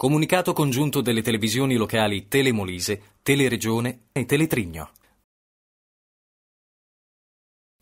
Comunicato congiunto delle televisioni locali Telemolise, Teleregione e Teletrigno.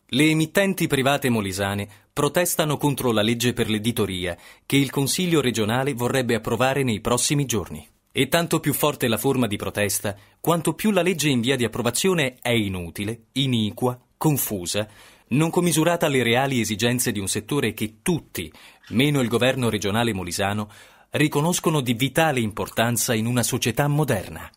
Le emittenti private molisane protestano contro la legge per l'editoria che il Consiglio regionale vorrebbe approvare nei prossimi giorni. E tanto più forte la forma di protesta, quanto più la legge in via di approvazione è inutile, iniqua, confusa, non commisurata alle reali esigenze di un settore che tutti, meno il governo regionale molisano, riconoscono di vitale importanza in una società moderna.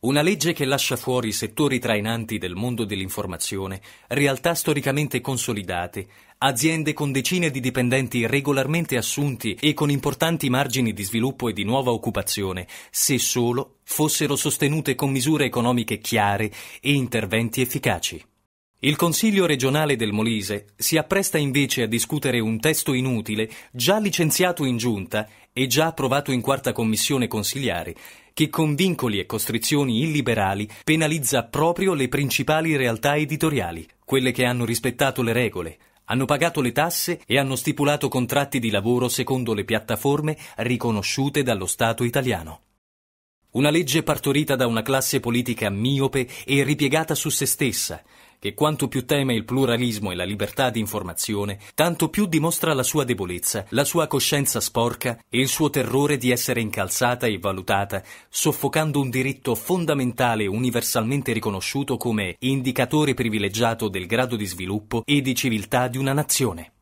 Una legge che lascia fuori settori trainanti del mondo dell'informazione, realtà storicamente consolidate, aziende con decine di dipendenti regolarmente assunti e con importanti margini di sviluppo e di nuova occupazione, se solo fossero sostenute con misure economiche chiare e interventi efficaci. Il Consiglio regionale del Molise si appresta invece a discutere un testo inutile già licenziato in giunta e già approvato in quarta commissione consiliare, che con vincoli e costrizioni illiberali penalizza proprio le principali realtà editoriali, quelle che hanno rispettato le regole, hanno pagato le tasse e hanno stipulato contratti di lavoro secondo le piattaforme riconosciute dallo Stato italiano. Una legge partorita da una classe politica miope e ripiegata su se stessa, che quanto più teme il pluralismo e la libertà di informazione, tanto più dimostra la sua debolezza, la sua coscienza sporca e il suo terrore di essere incalzata e valutata, soffocando un diritto fondamentale universalmente riconosciuto come indicatore privilegiato del grado di sviluppo e di civiltà di una nazione.